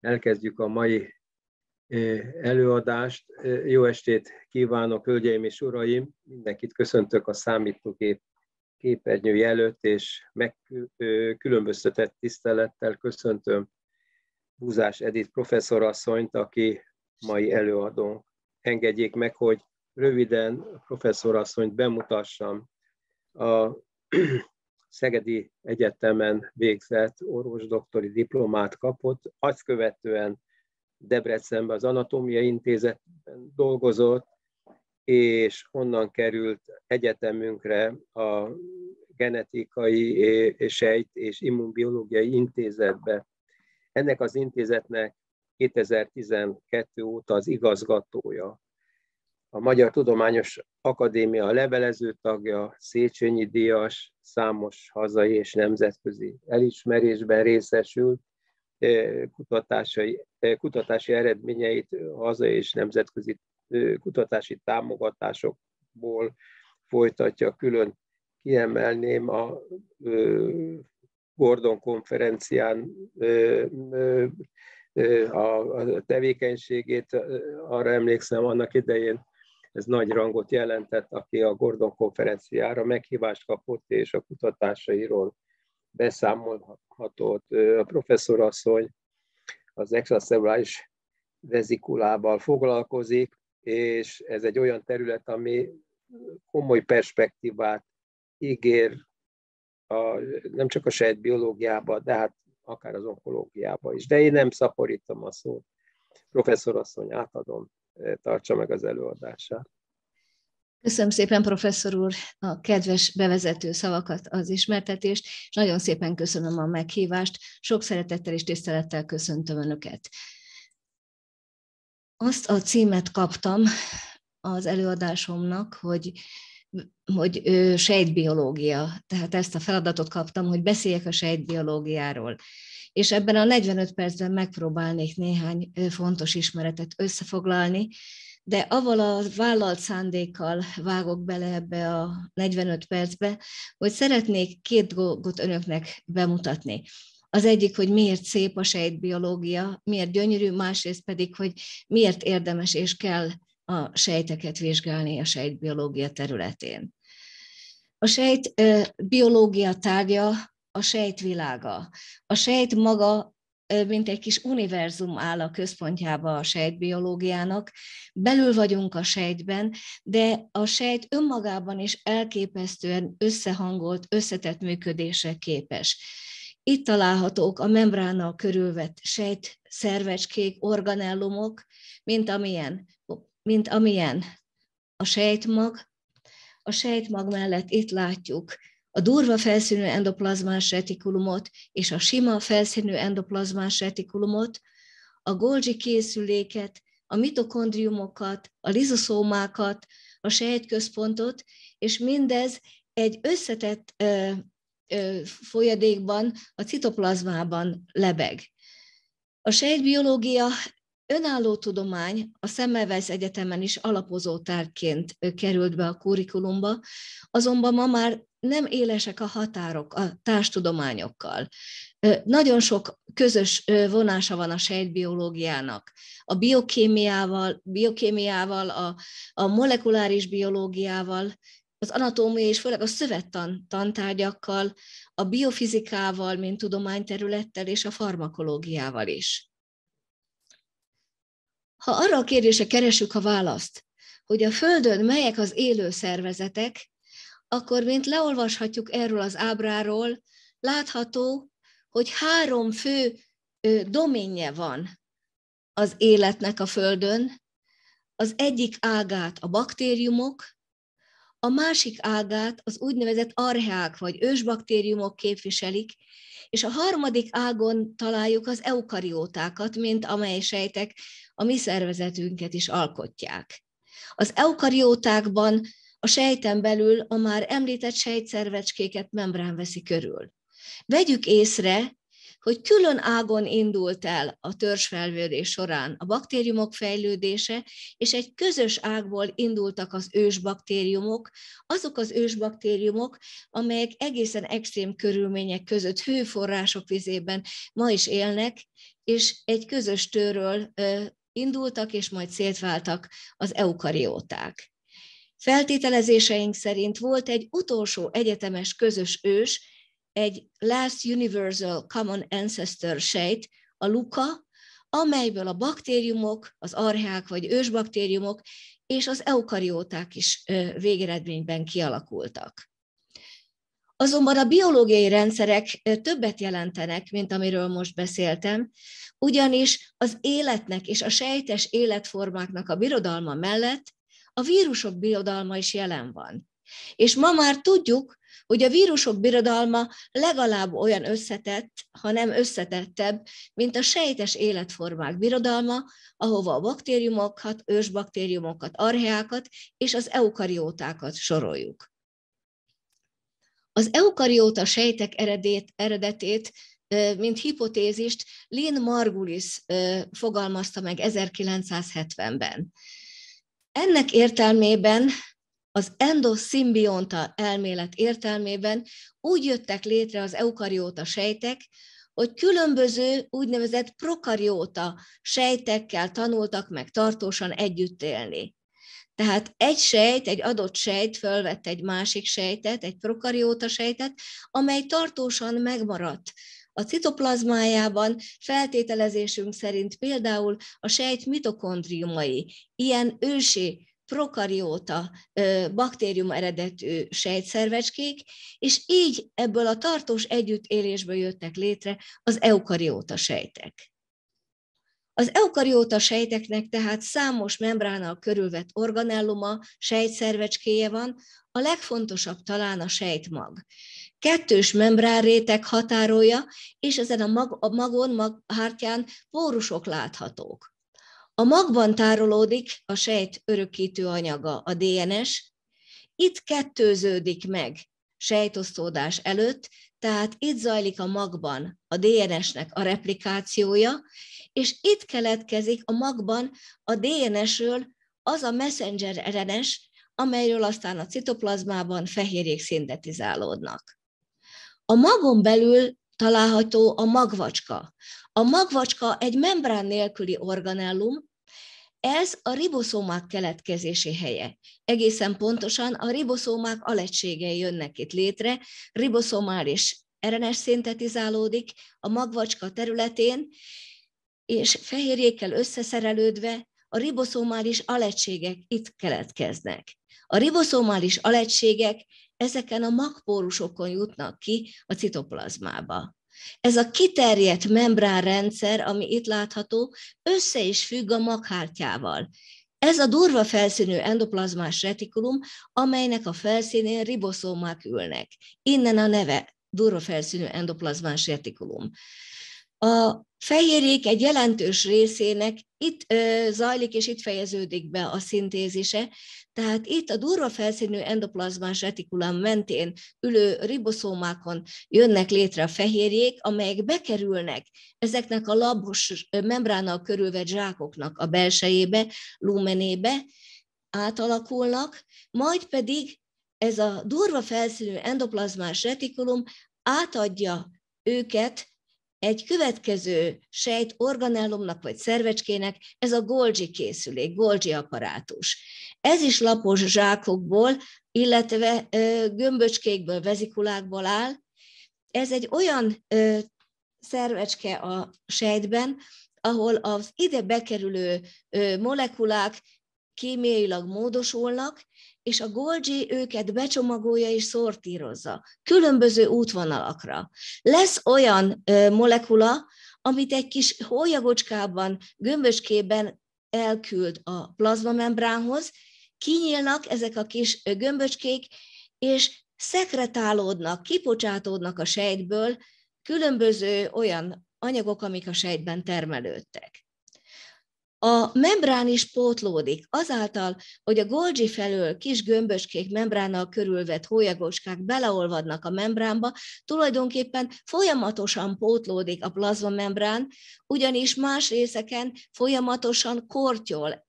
Elkezdjük a mai előadást. Jó estét kívánok, hölgyeim és uraim! Mindenkit köszöntök a számítógép képernyő előtt, és megkülönböztetett tisztelettel köszöntöm Búzás Edith professzorasszonyt, aki mai előadónk. Engedjék meg, hogy röviden professzorasszonyt bemutassam. A Szegedi Egyetemen végzett orvosdoktori diplomát kapott, azt követően Debrecenben az Anatómia Intézetben dolgozott, és onnan került egyetemünkre a genetikai sejt és immunbiológiai intézetbe. Ennek az intézetnek 2012 óta az igazgatója a Magyar Tudományos Akadémia levelező tagja, Széchenyi Díjas, számos hazai és nemzetközi elismerésben részesült, e, e, kutatási eredményeit hazai és nemzetközi e, kutatási támogatásokból folytatja. Külön kiemelném a Gordon konferencián a tevékenységét, arra emlékszem annak idején ez nagy rangot jelentett, aki a Gordon konferenciára meghívást kapott, és a kutatásairól beszámolhatott. A professzorasszony az extracellulális vezikulával foglalkozik, és ez egy olyan terület, ami komoly perspektívát ígér a, nem csak a sejtbiológiába, de hát akár az onkológiába is. De én nem szaporítom a szót. Professzorasszony, átadom tartsa meg az előadását. Köszönöm szépen, professzor úr, a kedves bevezető szavakat, az ismertetést, és nagyon szépen köszönöm a meghívást. Sok szeretettel és tisztelettel köszöntöm Önöket. Azt a címet kaptam az előadásomnak, hogy hogy sejtbiológia. Tehát ezt a feladatot kaptam, hogy beszéljek a sejtbiológiáról és ebben a 45 percben megpróbálnék néhány fontos ismeretet összefoglalni, de avval a vállalt szándékkal vágok bele ebbe a 45 percbe, hogy szeretnék két dolgot önöknek bemutatni. Az egyik, hogy miért szép a sejtbiológia, miért gyönyörű, másrészt pedig, hogy miért érdemes és kell a sejteket vizsgálni a sejtbiológia területén. A sejt biológia tárgya a sejt világa. A sejt maga mint egy kis univerzum áll a központjába a sejtbiológiának. Belül vagyunk a sejtben, de a sejt önmagában is elképesztően összehangolt, összetett működésre képes. Itt találhatók a membránnal körülvett sejt szervecskék, organellumok, mint amilyen, mint amilyen a sejtmag. A sejtmag mellett itt látjuk a durva felszínű endoplazmás retikulumot és a sima felszínű endoplazmás retikulumot, a Golgi készüléket, a mitokondriumokat, a lizoszómákat, a sejtközpontot, és mindez egy összetett ö, ö, folyadékban, a citoplazmában lebeg. A sejtbiológia önálló tudomány a Semmelweis Egyetemen is alapozó tárgyként került be a kurikulumba, azonban ma már nem élesek a határok a társtudományokkal. Nagyon sok közös vonása van a sejtbiológiának. A biokémiával, biokémiával a, a molekuláris biológiával, az anatómia és főleg a szövettan tantárgyakkal, a biofizikával, mint tudományterülettel és a farmakológiával is. Ha arra a kérdése keresünk a választ, hogy a Földön melyek az élő szervezetek, akkor mint leolvashatjuk erről az ábráról, látható, hogy három fő doménje van az életnek a Földön. Az egyik ágát a baktériumok, a másik ágát az úgynevezett arheák vagy ősbaktériumok képviselik, és a harmadik ágon találjuk az eukariótákat, mint amely sejtek a mi szervezetünket is alkotják. Az eukariótákban a sejten belül a már említett sejtszervecskéket membrán veszi körül. Vegyük észre, hogy külön ágon indult el a törzsfelvődés során a baktériumok fejlődése, és egy közös ágból indultak az ősbaktériumok, azok az ősbaktériumok, amelyek egészen extrém körülmények között, hőforrások vizében ma is élnek, és egy közös tőről indultak, és majd szétváltak az eukarióták. Feltételezéseink szerint volt egy utolsó egyetemes közös ős, egy Last Universal Common Ancestor sejt, a luka, amelyből a baktériumok, az arhák vagy ősbaktériumok és az eukarióták is végeredményben kialakultak. Azonban a biológiai rendszerek többet jelentenek, mint amiről most beszéltem, ugyanis az életnek és a sejtes életformáknak a birodalma mellett a vírusok birodalma is jelen van. És ma már tudjuk, hogy a vírusok birodalma legalább olyan összetett, ha nem összetettebb, mint a sejtes életformák birodalma, ahova a baktériumokat, ősbaktériumokat, arheákat és az eukariótákat soroljuk. Az eukarióta sejtek eredét, eredetét, mint hipotézist, Lynn Margulis fogalmazta meg 1970-ben. Ennek értelmében az endoszimbionta elmélet értelmében úgy jöttek létre az eukarióta sejtek, hogy különböző úgynevezett prokarióta sejtekkel tanultak meg tartósan együtt élni. Tehát egy sejt, egy adott sejt fölvett egy másik sejtet, egy prokarióta sejtet, amely tartósan megmaradt a citoplazmájában feltételezésünk szerint például a sejt mitokondriumai, ilyen ősi prokarióta baktérium eredetű sejtszervecskék, és így ebből a tartós együttélésből jöttek létre az eukarióta sejtek. Az eukarióta sejteknek tehát számos membránnal körülvett organelluma, sejtszervecskéje van, a legfontosabb talán a sejtmag kettős membrán réteg határolja, és ezen a, mag, a magon, maghártyán pórusok láthatók. A magban tárolódik a sejt örökítő anyaga, a DNS, itt kettőződik meg sejtosztódás előtt, tehát itt zajlik a magban a DNS-nek a replikációja, és itt keletkezik a magban a DNS-ről az a messenger RNS, amelyről aztán a citoplazmában fehérjék szintetizálódnak. A magon belül található a magvacska. A magvacska egy membrán nélküli organellum, ez a riboszómák keletkezési helye. Egészen pontosan a riboszómák alegységei jönnek itt létre, riboszómális RNS szintetizálódik a magvacska területén, és fehérjékkel összeszerelődve a riboszómális alegységek itt keletkeznek. A riboszómális alegységek ezeken a magpórusokon jutnak ki a citoplazmába. Ez a kiterjedt membránrendszer, ami itt látható, össze is függ a maghártyával. Ez a durva felszínű endoplazmás retikulum, amelynek a felszínén riboszómák ülnek. Innen a neve, durva felszínű endoplazmás retikulum. A fehérjék egy jelentős részének itt zajlik és itt fejeződik be a szintézise, tehát itt a durva felszínű endoplazmás retikulum mentén ülő riboszómákon jönnek létre a fehérjék, amelyek bekerülnek ezeknek a labos membránnal körülvett zsákoknak a belsejébe, lumenébe, átalakulnak, majd pedig ez a durva felszínű endoplazmás retikulum átadja őket egy következő sejt organellumnak vagy szervecskének ez a Golgi készülék, Golgi apparátus. Ez is lapos zsákokból, illetve gömböcskékből, vezikulákból áll. Ez egy olyan szervecske a sejtben, ahol az ide bekerülő molekulák kémiailag módosulnak, és a Golgi őket becsomagolja és szortírozza különböző útvonalakra. Lesz olyan ö, molekula, amit egy kis hólyagocskában, gömböcskében elküld a plazmamembránhoz, kinyílnak ezek a kis gömböcskék, és szekretálódnak, kipocsátódnak a sejtből különböző olyan anyagok, amik a sejtben termelődtek. A membrán is pótlódik, azáltal, hogy a Golgi felől kis gömböskék membránnal körülvett hólyagoskák beleolvadnak a membránba, tulajdonképpen folyamatosan pótlódik a plazma membrán, ugyanis más részeken folyamatosan kortyol,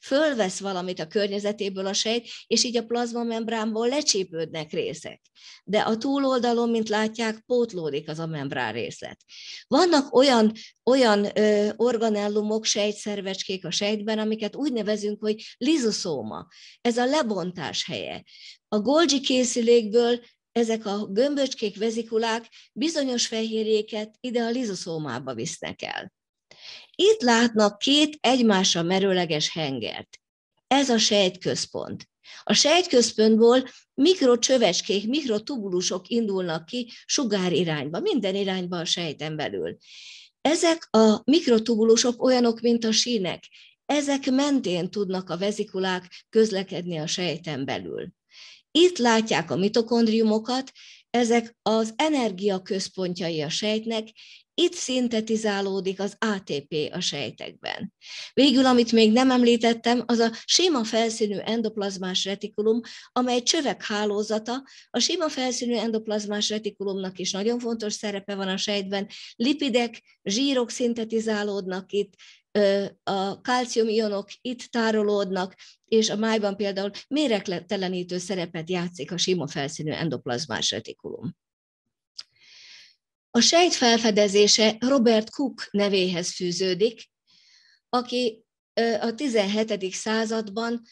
fölvesz valamit a környezetéből a sejt, és így a plazmamembránból lecsípődnek részek. De a túloldalon, mint látják, pótlódik az a membrán részlet. Vannak olyan, olyan ö, organellumok, sejtszervecskék a sejtben, amiket úgy nevezünk, hogy lizoszóma. Ez a lebontás helye. A Golgi készülékből ezek a gömböcskék, vezikulák bizonyos fehérjéket ide a lizoszómába visznek el. Itt látnak két egymásra merőleges hengert. Ez a sejtközpont. A sejtközpontból mikrocsövecskék, mikrotubulusok indulnak ki sugár irányba, minden irányba a sejten belül. Ezek a mikrotubulusok olyanok, mint a sínek. Ezek mentén tudnak a vezikulák közlekedni a sejten belül. Itt látják a mitokondriumokat, ezek az energia központjai a sejtnek, itt szintetizálódik az ATP a sejtekben. Végül, amit még nem említettem, az a sima felszínű endoplazmás retikulum, amely csövek hálózata. A sima felszínű endoplazmás retikulumnak is nagyon fontos szerepe van a sejtben. Lipidek, zsírok szintetizálódnak itt, a kalciumionok itt tárolódnak, és a májban például méregtelenítő szerepet játszik a sima felszínű endoplazmás retikulum. A sejt felfedezése Robert Cook nevéhez fűződik, aki a 17. században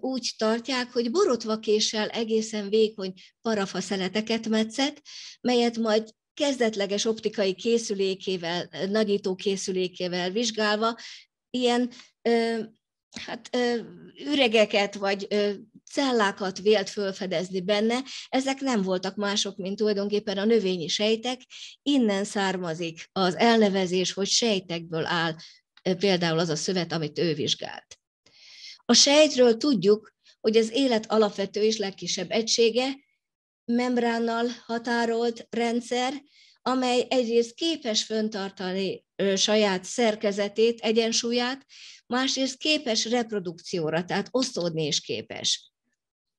úgy tartják, hogy borotvakéssel egészen vékony parafaszeleteket metszett, melyet majd kezdetleges optikai készülékével, nagyító készülékével vizsgálva, ilyen hát üregeket vagy cellákat vélt fölfedezni benne, ezek nem voltak mások, mint tulajdonképpen a növényi sejtek, innen származik az elnevezés, hogy sejtekből áll például az a szövet, amit ő vizsgált. A sejtről tudjuk, hogy az élet alapvető és legkisebb egysége, membránnal határolt rendszer, amely egyrészt képes föntartani saját szerkezetét, egyensúlyát, másrészt képes reprodukcióra, tehát osztódni is képes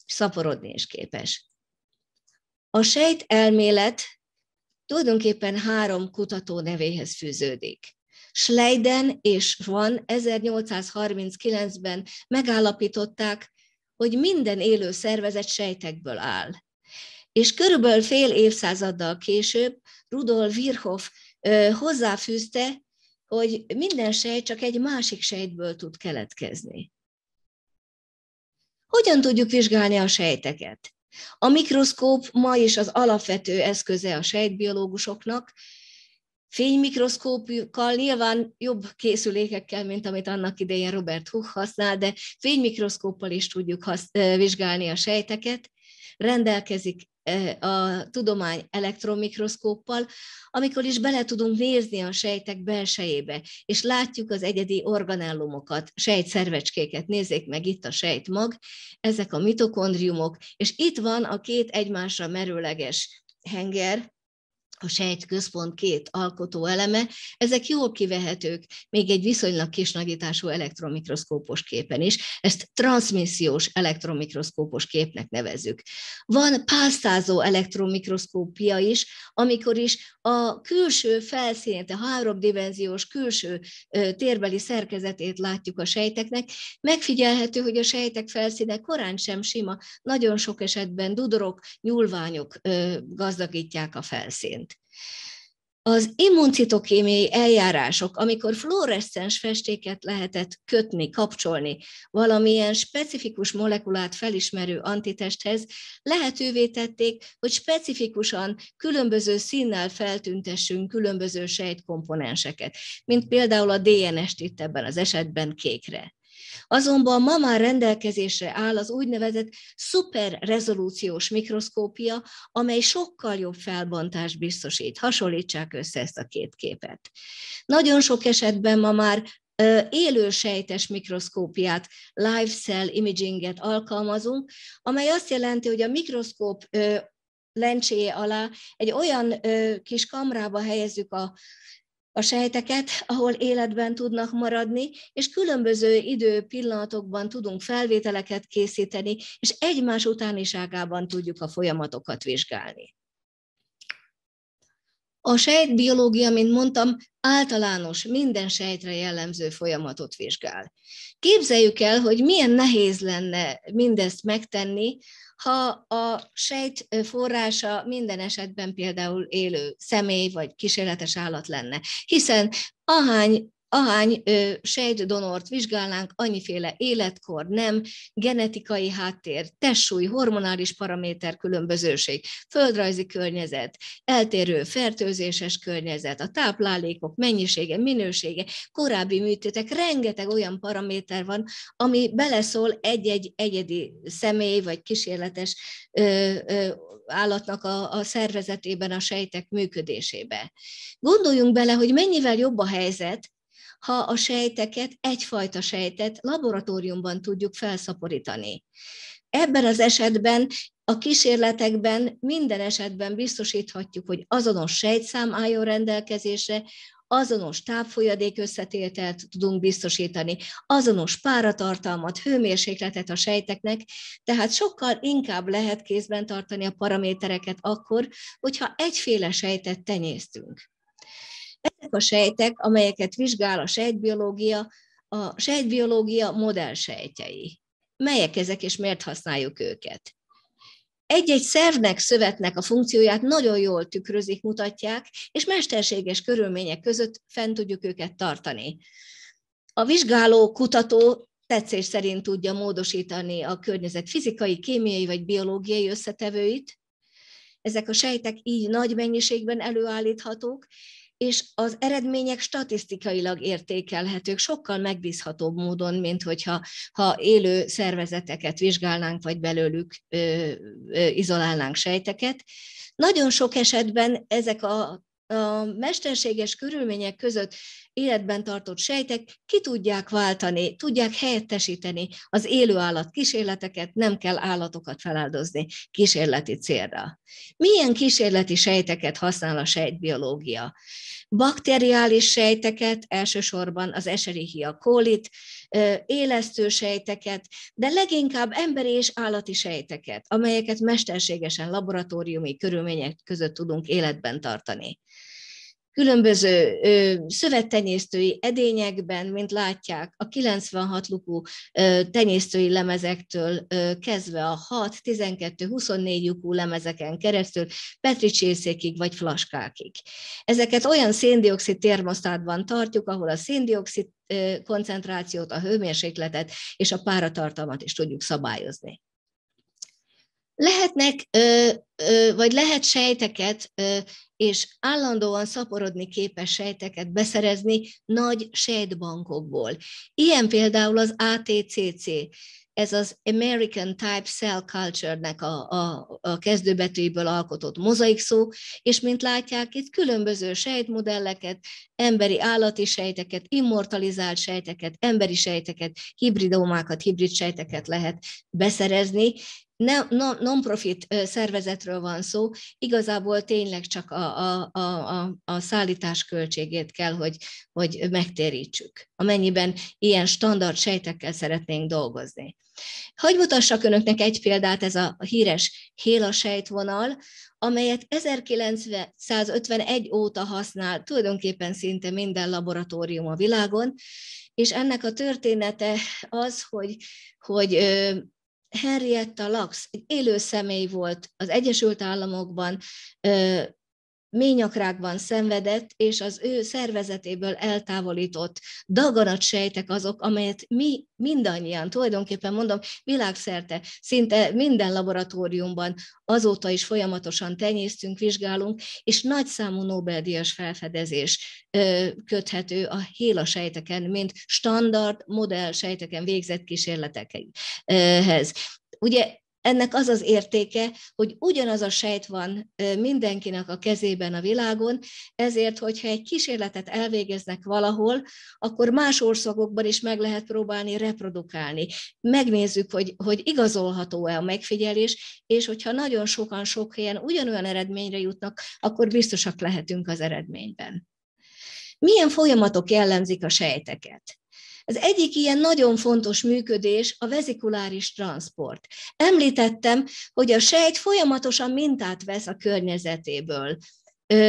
szaporodni is képes. A sejt elmélet tulajdonképpen három kutató nevéhez fűződik. Schleiden és van 1839-ben megállapították, hogy minden élő szervezet sejtekből áll. És körülbelül fél évszázaddal később Rudolf Virchow hozzáfűzte, hogy minden sejt csak egy másik sejtből tud keletkezni. Hogyan tudjuk vizsgálni a sejteket? A mikroszkóp ma is az alapvető eszköze a sejtbiológusoknak, fénymikroszkópjukkal, nyilván jobb készülékekkel, mint amit annak idején Robert Hooke használ, de fénymikroszkóppal is tudjuk vizsgálni a sejteket. Rendelkezik a tudomány elektromikroszkóppal, amikor is bele tudunk nézni a sejtek belsejébe, és látjuk az egyedi organellumokat, sejtszervecskéket, nézzék meg itt a sejtmag, ezek a mitokondriumok, és itt van a két egymásra merőleges henger, a sejtközpont két alkotó eleme, ezek jól kivehetők még egy viszonylag kis nagyítású elektromikroszkópos képen is. Ezt transmissziós elektromikroszkópos képnek nevezzük. Van pásztázó elektromikroszkópia is, amikor is a külső felszínét, a háromdimenziós külső térbeli szerkezetét látjuk a sejteknek, megfigyelhető, hogy a sejtek felszíne korán sem sima, nagyon sok esetben dudorok, nyúlványok gazdagítják a felszínt. Az immuncitokémiai eljárások, amikor fluoreszcens festéket lehetett kötni, kapcsolni valamilyen specifikus molekulát felismerő antitesthez, lehetővé tették, hogy specifikusan különböző színnel feltüntessünk különböző sejtkomponenseket, mint például a DNS-t itt ebben az esetben kékre. Azonban ma már rendelkezésre áll az úgynevezett szuperrezolúciós mikroszkópia, amely sokkal jobb felbontást biztosít. Hasonlítsák össze ezt a két képet. Nagyon sok esetben ma már élő sejtes mikroszkópiát, live cell imaginget alkalmazunk, amely azt jelenti, hogy a mikroszkóp lencséje alá egy olyan kis kamrába helyezzük a a sejteket, ahol életben tudnak maradni, és különböző idő pillanatokban tudunk felvételeket készíteni, és egymás utániságában tudjuk a folyamatokat vizsgálni. A sejtbiológia, mint mondtam, általános, minden sejtre jellemző folyamatot vizsgál. Képzeljük el, hogy milyen nehéz lenne mindezt megtenni ha a sejt forrása minden esetben például élő személy vagy kísérletes állat lenne. Hiszen ahány ahány sejtdonort vizsgálnánk, annyiféle életkor, nem, genetikai háttér, testsúly, hormonális paraméter különbözőség, földrajzi környezet, eltérő fertőzéses környezet, a táplálékok mennyisége, minősége, korábbi műtétek, rengeteg olyan paraméter van, ami beleszól egy-egy egyedi személy vagy kísérletes ö, ö, állatnak a, a szervezetében, a sejtek működésébe. Gondoljunk bele, hogy mennyivel jobb a helyzet, ha a sejteket, egyfajta sejtet laboratóriumban tudjuk felszaporítani. Ebben az esetben a kísérletekben minden esetben biztosíthatjuk, hogy azonos sejtszám álljon rendelkezésre, azonos tápfolyadék összetételt tudunk biztosítani, azonos páratartalmat, hőmérsékletet a sejteknek, tehát sokkal inkább lehet kézben tartani a paramétereket akkor, hogyha egyféle sejtet tenyésztünk. Ezek a sejtek, amelyeket vizsgál a sejtbiológia, a sejtbiológia sejtjei. Melyek ezek, és miért használjuk őket? egy-egy szervnek, szövetnek a funkcióját nagyon jól tükrözik, mutatják, és mesterséges körülmények között fent tudjuk őket tartani. A vizsgáló kutató tetszés szerint tudja módosítani a környezet fizikai, kémiai vagy biológiai összetevőit. Ezek a sejtek így nagy mennyiségben előállíthatók, és az eredmények statisztikailag értékelhetők, sokkal megbízhatóbb módon, mint hogyha ha élő szervezeteket vizsgálnánk, vagy belőlük ö, ö, izolálnánk sejteket. Nagyon sok esetben ezek a a mesterséges körülmények között életben tartott sejtek ki tudják váltani, tudják helyettesíteni az élő állat kísérleteket, nem kell állatokat feláldozni kísérleti célra. Milyen kísérleti sejteket használ a sejtbiológia? Bakteriális sejteket, elsősorban az Escherichia kólit, élesztő sejteket, de leginkább emberi és állati sejteket, amelyeket mesterségesen laboratóriumi körülmények között tudunk életben tartani különböző ö, szövettenyésztői edényekben, mint látják, a 96 lukú ö, tenyésztői lemezektől ö, kezdve a 6, 12, 24 lukú lemezeken keresztül, petricsészékig vagy flaskákig. Ezeket olyan széndiokszid termosztátban tartjuk, ahol a széndiokszid koncentrációt, a hőmérsékletet és a páratartalmat is tudjuk szabályozni lehetnek, vagy lehet sejteket és állandóan szaporodni képes sejteket beszerezni nagy sejtbankokból. Ilyen például az ATCC, ez az American Type Cell Culture-nek a, a, a kezdőbetűiből alkotott mozaik szó, és mint látják, itt különböző sejtmodelleket, emberi állati sejteket, immortalizált sejteket, emberi sejteket, hibridomákat, hibrid sejteket lehet beszerezni, non-profit szervezetről van szó, igazából tényleg csak a, a, a, a szállítás költségét kell, hogy, hogy megtérítsük, amennyiben ilyen standard sejtekkel szeretnénk dolgozni. Hogy mutassak önöknek egy példát, ez a híres héla sejtvonal, amelyet 1951 óta használ tulajdonképpen szinte minden laboratórium a világon, és ennek a története az, hogy, hogy Henrietta Lacks egy élő személy volt az Egyesült Államokban, ményakrákban szenvedett, és az ő szervezetéből eltávolított sejtek azok, amelyet mi mindannyian, tulajdonképpen mondom, világszerte, szinte minden laboratóriumban azóta is folyamatosan tenyésztünk, vizsgálunk, és nagyszámú Nobel-díjas felfedezés köthető a héla sejteken, mint standard modell sejteken végzett kísérletekhez. Ugye ennek az az értéke, hogy ugyanaz a sejt van mindenkinek a kezében a világon, ezért, hogyha egy kísérletet elvégeznek valahol, akkor más országokban is meg lehet próbálni reprodukálni. Megnézzük, hogy, hogy igazolható-e a megfigyelés, és hogyha nagyon sokan sok helyen ugyanolyan eredményre jutnak, akkor biztosak lehetünk az eredményben. Milyen folyamatok jellemzik a sejteket? Az egyik ilyen nagyon fontos működés a vezikuláris transport. Említettem, hogy a sejt folyamatosan mintát vesz a környezetéből.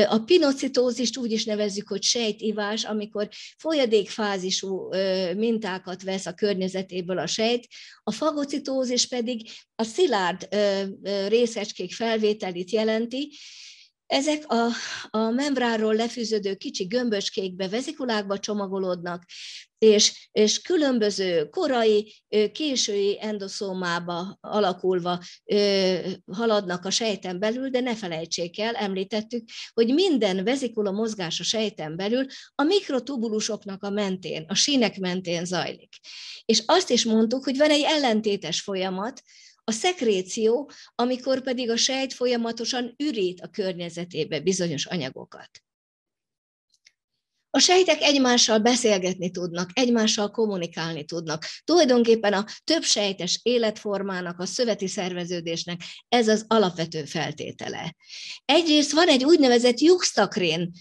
A pinocitózist úgy is nevezzük, hogy sejtivás, amikor folyadékfázisú mintákat vesz a környezetéből a sejt, a fagocitózis pedig a szilárd részecskék felvételét jelenti, ezek a, a membránról lefűződő kicsi gömböcskékbe, vezikulákba csomagolódnak, és, és különböző korai, késői endoszómába alakulva haladnak a sejten belül, de ne felejtsék el, említettük, hogy minden vezikula mozgás a sejten belül a mikrotubulusoknak a mentén, a sínek mentén zajlik. És azt is mondtuk, hogy van egy ellentétes folyamat, a szekréció, amikor pedig a sejt folyamatosan ürít a környezetébe bizonyos anyagokat. A sejtek egymással beszélgetni tudnak, egymással kommunikálni tudnak. Tulajdonképpen a több sejtes életformának, a szöveti szerveződésnek ez az alapvető feltétele. Egyrészt van egy úgynevezett juxtakrén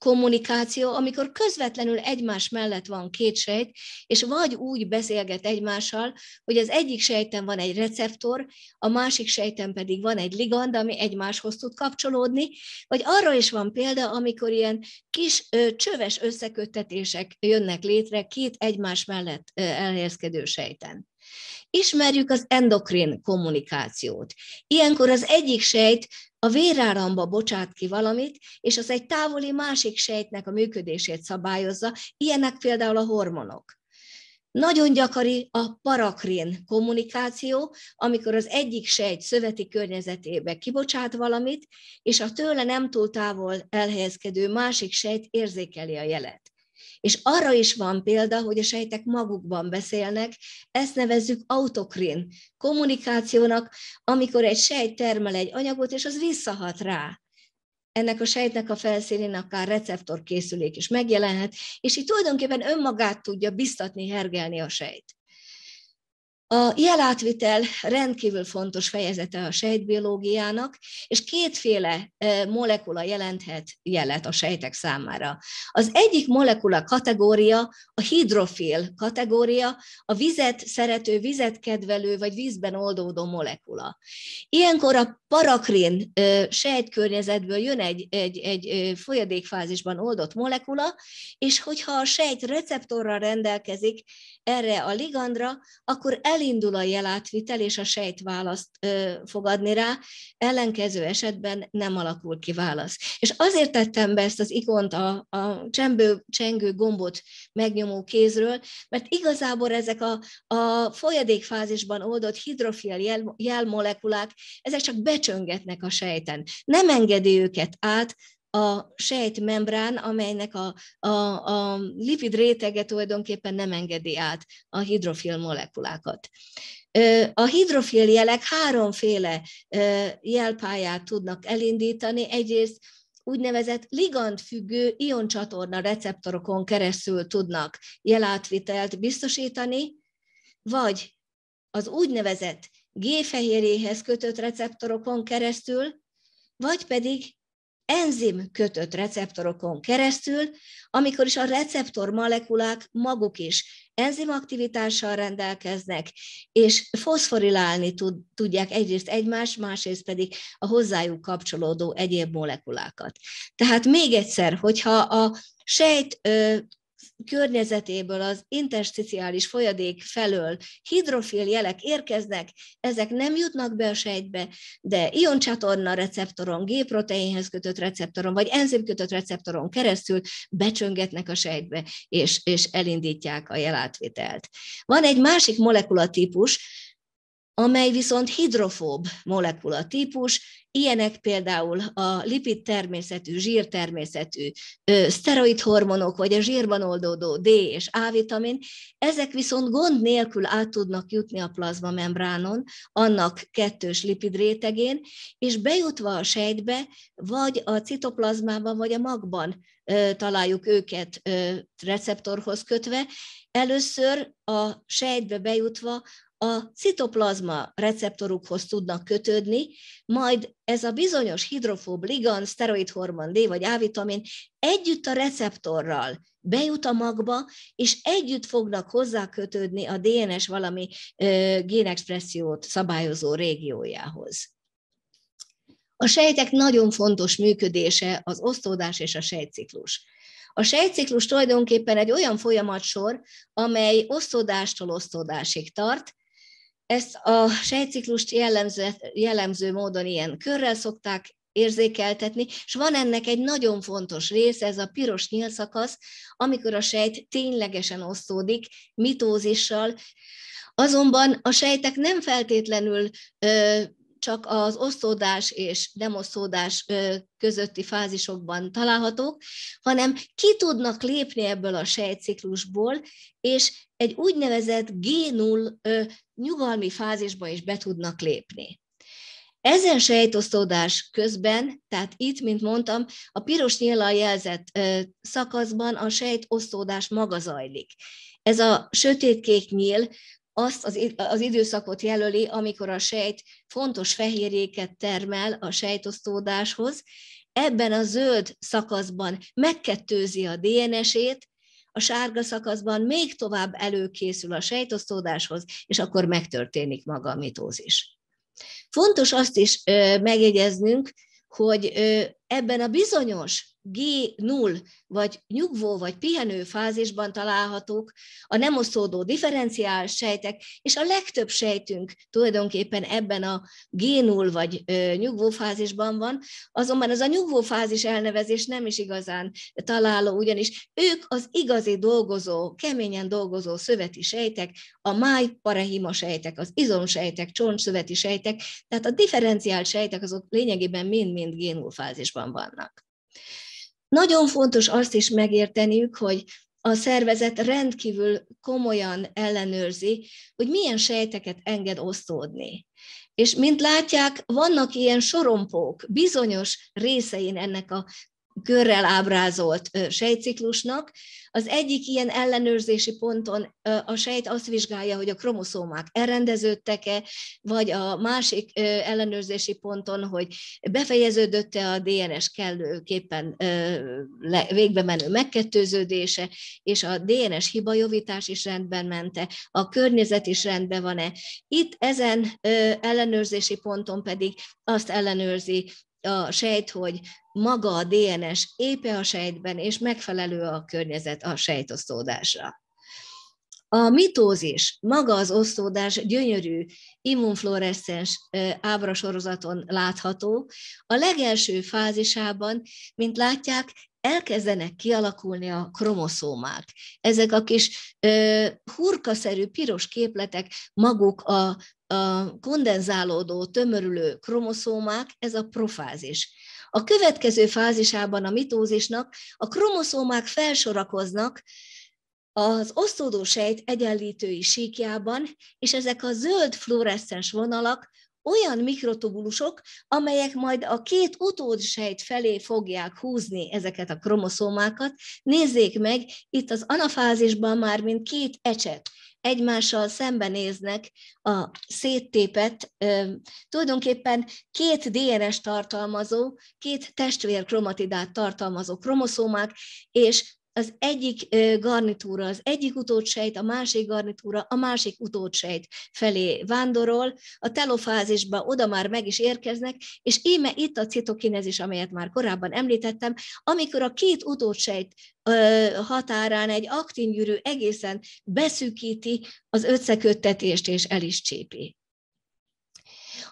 kommunikáció, amikor közvetlenül egymás mellett van két sejt, és vagy úgy beszélget egymással, hogy az egyik sejten van egy receptor, a másik sejten pedig van egy ligand, ami egymáshoz tud kapcsolódni, vagy arra is van példa, amikor ilyen kis ö, csöves összeköttetések jönnek létre két egymás mellett ö, elhelyezkedő sejten. Ismerjük az endokrin kommunikációt. Ilyenkor az egyik sejt a véráramba bocsát ki valamit, és az egy távoli másik sejtnek a működését szabályozza, ilyenek például a hormonok. Nagyon gyakori a parakrin kommunikáció, amikor az egyik sejt szöveti környezetébe kibocsát valamit, és a tőle nem túl távol elhelyezkedő másik sejt érzékeli a jelet. És arra is van példa, hogy a sejtek magukban beszélnek, ezt nevezzük autokrin kommunikációnak, amikor egy sejt termel egy anyagot, és az visszahat rá ennek a sejtnek a felszínén akár receptorkészülék is megjelenhet, és így tulajdonképpen önmagát tudja biztatni, hergelni a sejt. A jelátvitel rendkívül fontos fejezete a sejtbiológiának, és kétféle e, molekula jelenthet jelet a sejtek számára. Az egyik molekula kategória a hidrofil kategória, a vizet szerető, vizet kedvelő vagy vízben oldódó molekula. Ilyenkor a parakrin e, sejtkörnyezetből jön egy, egy, egy e, folyadékfázisban oldott molekula, és hogyha a sejt receptorral rendelkezik, erre a ligandra, akkor elindul a jelátvitel, és a sejt választ ö, fog adni rá, ellenkező esetben nem alakul ki válasz. És azért tettem be ezt az ikont a, a csembő, csengő gombot megnyomó kézről, mert igazából ezek a, a folyadékfázisban oldott hidrofil jel, jelmolekulák, ezek csak becsöngetnek a sejten. Nem engedi őket át a sejtmembrán, amelynek a, a, a lipid rétege tulajdonképpen nem engedi át a hidrofil molekulákat. A hidrofil jelek háromféle jelpályát tudnak elindítani. Egyrészt úgynevezett ligandfüggő ioncsatorna receptorokon keresztül tudnak jelátvitelt biztosítani, vagy az úgynevezett G-fehérjéhez kötött receptorokon keresztül, vagy pedig enzim kötött receptorokon keresztül, amikor is a receptor molekulák maguk is enzimaktivitással rendelkeznek, és foszforilálni tud, tudják egyrészt egymást, másrészt pedig a hozzájuk kapcsolódó egyéb molekulákat. Tehát még egyszer, hogyha a sejt ö, környezetéből az intersticiális folyadék felől hidrofil jelek érkeznek, ezek nem jutnak be a sejtbe, de ioncsatorna receptoron, G-proteinhez kötött receptoron, vagy enzim kötött receptoron keresztül becsöngetnek a sejtbe, és, és elindítják a jelátvitelt. Van egy másik molekulatípus, amely viszont hidrofób molekula típus, ilyenek például a lipid természetű, zsír természetű szteroid hormonok, vagy a zsírban oldódó D és A vitamin, ezek viszont gond nélkül át tudnak jutni a plazma membránon, annak kettős lipid rétegén, és bejutva a sejtbe, vagy a citoplazmában, vagy a magban találjuk őket receptorhoz kötve, először a sejtbe bejutva a citoplazma receptorukhoz tudnak kötődni, majd ez a bizonyos hidrofób ligand, szteroidhormon D vagy A-vitamin együtt a receptorral bejut a magba, és együtt fognak hozzá kötődni a DNS valami génexpressziót szabályozó régiójához. A sejtek nagyon fontos működése az osztódás és a sejtciklus. A sejtciklus tulajdonképpen egy olyan folyamatsor, amely osztódástól osztódásig tart, ezt a sejtciklust jellemző, jellemző módon ilyen körrel szokták érzékeltetni, és van ennek egy nagyon fontos része, ez a piros nyílszakasz, amikor a sejt ténylegesen osztódik mitózissal, Azonban a sejtek nem feltétlenül ö, csak az oszódás és demoszódás közötti fázisokban találhatók, hanem ki tudnak lépni ebből a sejtciklusból, és egy úgynevezett G0 nyugalmi fázisba is be tudnak lépni. Ezen sejtosztódás közben, tehát itt, mint mondtam, a piros nyíllal jelzett szakaszban a sejtosztódás maga zajlik. Ez a sötétkék nyíl azt az, az időszakot jelöli, amikor a sejt fontos fehérjéket termel a sejtosztódáshoz. Ebben a zöld szakaszban megkettőzi a DNS-ét, a sárga szakaszban még tovább előkészül a sejtosztódáshoz, és akkor megtörténik maga a mitózis. Fontos azt is megjegyeznünk, hogy ebben a bizonyos G0 vagy nyugvó vagy pihenő fázisban találhatók a nem oszódó differenciál sejtek, és a legtöbb sejtünk tulajdonképpen ebben a G0 vagy ö, nyugvó fázisban van, azonban ez a nyugvó fázis elnevezés nem is igazán találó, ugyanis ők az igazi dolgozó, keményen dolgozó szöveti sejtek, a májparehima sejtek, az izom csont csontszöveti sejtek, tehát a differenciál sejtek azok lényegében mind-mind G0 fázisban fókuszban vannak. Nagyon fontos azt is megérteniük, hogy a szervezet rendkívül komolyan ellenőrzi, hogy milyen sejteket enged osztódni. És mint látják, vannak ilyen sorompók bizonyos részein ennek a körrel ábrázolt sejtciklusnak. Az egyik ilyen ellenőrzési ponton a sejt azt vizsgálja, hogy a kromoszómák elrendeződtek-e, vagy a másik ellenőrzési ponton, hogy befejeződött-e a DNS kellőképpen végbe menő megkettőződése, és a DNS hibajavítás is rendben mente, a környezet is rendben van-e. Itt ezen ellenőrzési ponton pedig azt ellenőrzi a sejt, hogy maga a DNS épe a sejtben, és megfelelő a környezet a sejtosztódásra. A mitózis, maga az osztódás gyönyörű immunfluoreszcens ábrasorozaton látható. A legelső fázisában, mint látják, elkezdenek kialakulni a kromoszómák. Ezek a kis ö, hurkaszerű piros képletek maguk a a kondenzálódó, tömörülő kromoszómák, ez a profázis. A következő fázisában a mitózisnak a kromoszómák felsorakoznak az osztódó sejt egyenlítői síkjában, és ezek a zöld fluoreszcens vonalak olyan mikrotubulusok, amelyek majd a két utódsejt felé fogják húzni ezeket a kromoszómákat. Nézzék meg, itt az anafázisban már mint két ecset egymással szembenéznek a széttépet, tulajdonképpen két DNS tartalmazó, két testvér kromatidát tartalmazó kromoszómák, és az egyik garnitúra, az egyik utódsejt, a másik garnitúra, a másik utódsejt felé vándorol, a telofázisba oda már meg is érkeznek, és íme itt a citokinezis, amelyet már korábban említettem, amikor a két utódsejt határán egy aktin gyűrű egészen beszűkíti az összeköttetést és el is csípi.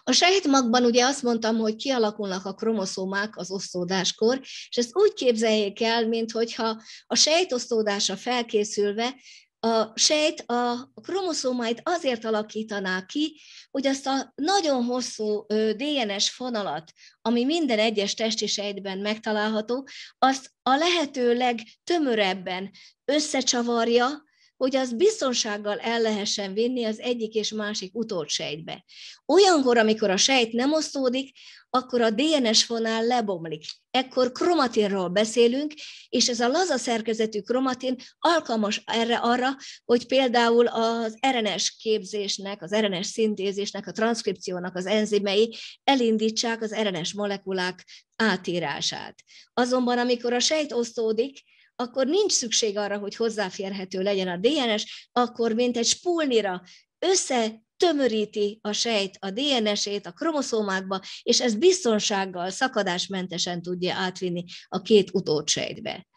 A sejtmagban ugye azt mondtam, hogy kialakulnak a kromoszómák az osztódáskor, és ezt úgy képzeljék el, mintha a sejt osztódása felkészülve a sejt a kromoszómáit azért alakítaná ki, hogy azt a nagyon hosszú DNS fonalat, ami minden egyes testi sejtben megtalálható, azt a lehető legtömörebben összecsavarja, hogy az biztonsággal el lehessen vinni az egyik és másik sejtbe. Olyankor, amikor a sejt nem osztódik, akkor a DNS vonál lebomlik. Ekkor kromatinról beszélünk, és ez a laza szerkezetű kromatin alkalmas erre arra, hogy például az RNS képzésnek, az RNS szintézisnek, a transzkripciónak az enzimei elindítsák az RNS molekulák átírását. Azonban, amikor a sejt osztódik, akkor nincs szükség arra, hogy hozzáférhető legyen a DNS, akkor mint egy spulnira össze tömöríti a sejt a DNS-ét a kromoszómákba, és ez biztonsággal, szakadásmentesen tudja átvinni a két utódsejtbe.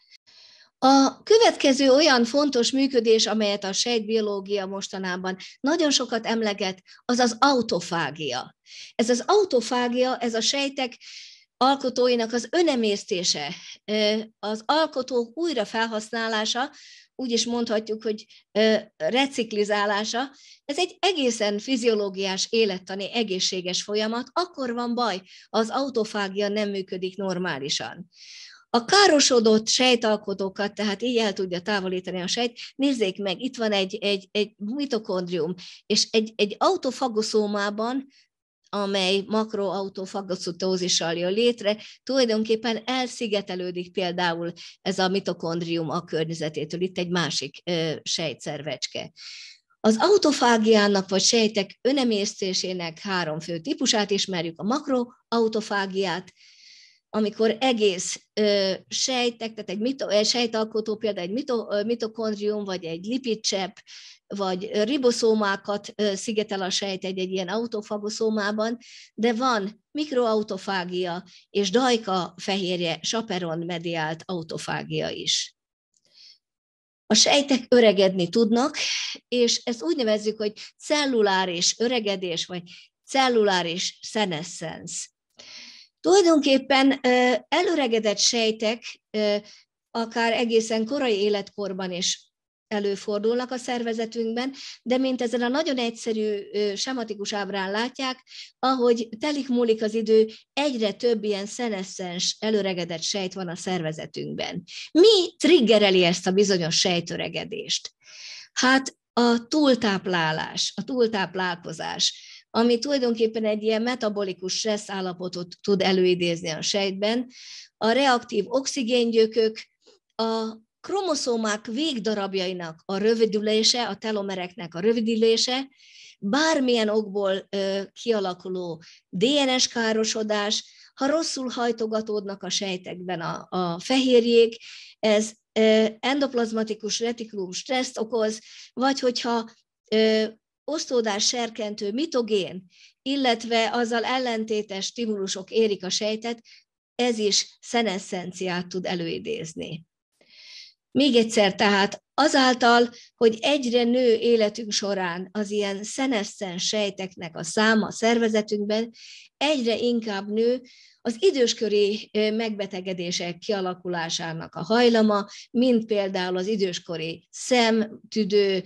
A következő olyan fontos működés, amelyet a sejtbiológia mostanában nagyon sokat emleget, az az autofágia. Ez az autofágia, ez a sejtek alkotóinak az önemésztése, az alkotó újra felhasználása, úgy is mondhatjuk, hogy reciklizálása, ez egy egészen fiziológiás, élettani, egészséges folyamat, akkor van baj, az autofágia nem működik normálisan. A károsodott sejtalkotókat, tehát így el tudja távolítani a sejt, nézzék meg, itt van egy, egy, egy mitokondrium, és egy, egy autofagoszómában amely makroautofagocitózissal jön létre, tulajdonképpen elszigetelődik például ez a mitokondrium a környezetétől, itt egy másik sejtszervecske. Az autofágiának vagy sejtek önemésztésének három fő típusát ismerjük, a makroautofágiát, amikor egész ö, sejtek, tehát egy, mito, egy sejtalkotó például egy mito, ö, mitokondrium, vagy egy lipidcsepp, vagy riboszómákat ö, szigetel a sejt egy, egy ilyen autofagoszómában, de van mikroautofágia és dajka fehérje, saperon mediált autofágia is. A sejtek öregedni tudnak, és ezt úgy nevezzük, hogy celluláris öregedés, vagy celluláris szeneszensz. Tulajdonképpen előregedett sejtek akár egészen korai életkorban is előfordulnak a szervezetünkben, de mint ezen a nagyon egyszerű sematikus ábrán látják, ahogy telik múlik az idő, egyre több ilyen szeneszens, előregedett sejt van a szervezetünkben. Mi triggereli ezt a bizonyos sejtöregedést? Hát a túltáplálás, a túltáplálkozás ami tulajdonképpen egy ilyen metabolikus stressz állapotot tud előidézni a sejtben. A reaktív oxigéngyökök, a kromoszómák végdarabjainak a rövidülése, a telomereknek a rövidülése, bármilyen okból ö, kialakuló DNS károsodás, ha rosszul hajtogatódnak a sejtekben a, a fehérjék, ez endoplazmatikus retikulum stresszt okoz, vagy hogyha osztódás serkentő mitogén, illetve azzal ellentétes stimulusok érik a sejtet, ez is szeneszenciát tud előidézni. Még egyszer tehát, azáltal, hogy egyre nő életünk során az ilyen szeneszen sejteknek a száma a szervezetünkben, egyre inkább nő az időskori megbetegedések kialakulásának a hajlama, mint például az időskori szem, tüdő,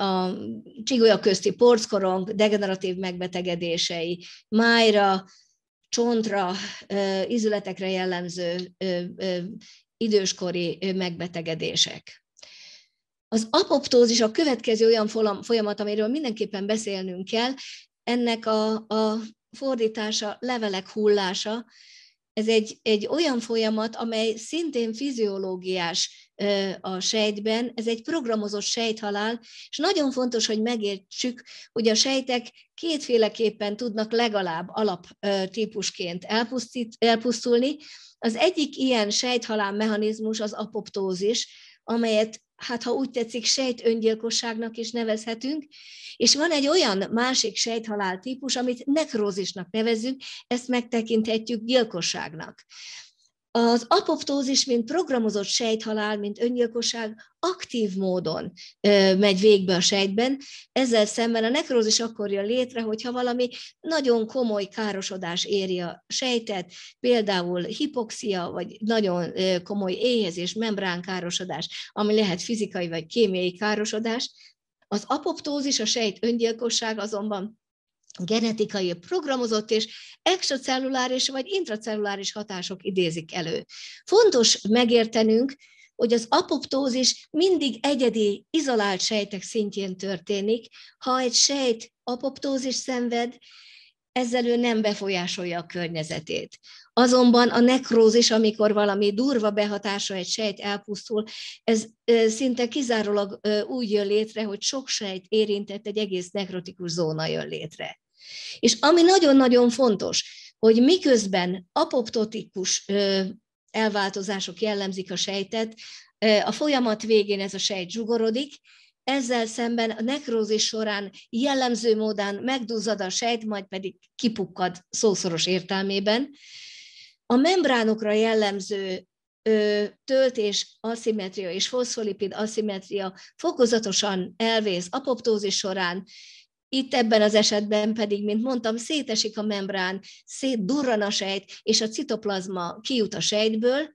a csigolya közti porckorong degeneratív megbetegedései, májra, csontra, izületekre jellemző időskori megbetegedések. Az apoptózis a következő olyan folyamat, amiről mindenképpen beszélnünk kell, ennek a, a fordítása levelek hullása, ez egy, egy olyan folyamat, amely szintén fiziológiás a sejtben, ez egy programozott sejthalál, és nagyon fontos, hogy megértsük, hogy a sejtek kétféleképpen tudnak legalább alaptípusként elpusztít, elpusztulni. Az egyik ilyen sejthalál mechanizmus az apoptózis, amelyet hát ha úgy tetszik, sejtöngyilkosságnak öngyilkosságnak is nevezhetünk, és van egy olyan másik sejthalál típus, amit nekrózisnak nevezünk, ezt megtekinthetjük gyilkosságnak. Az apoptózis, mint programozott sejthalál, mint öngyilkosság aktív módon ö, megy végbe a sejtben. Ezzel szemben a nekrózis akkor jön létre, hogyha valami nagyon komoly károsodás éri a sejtet, például hipoxia, vagy nagyon ö, komoly éhezés, membránkárosodás, ami lehet fizikai vagy kémiai károsodás. Az apoptózis, a sejt öngyilkosság azonban genetikai programozott és extracelluláris vagy intracelluláris hatások idézik elő. Fontos megértenünk, hogy az apoptózis mindig egyedi, izolált sejtek szintjén történik. Ha egy sejt apoptózis szenved, ezzel ő nem befolyásolja a környezetét. Azonban a nekrózis, amikor valami durva behatása egy sejt elpusztul, ez szinte kizárólag úgy jön létre, hogy sok sejt érintett, egy egész nekrotikus zóna jön létre. És ami nagyon-nagyon fontos, hogy miközben apoptotikus elváltozások jellemzik a sejtet, a folyamat végén ez a sejt zsugorodik, ezzel szemben a nekrózis során jellemző módon megduzzad a sejt, majd pedig kipukkad szószoros értelmében. A membránokra jellemző ö, töltés aszimetria és foszfolipid aszimetria fokozatosan elvész apoptózis során, itt ebben az esetben pedig, mint mondtam, szétesik a membrán, szétdurran a sejt, és a citoplazma kijut a sejtből,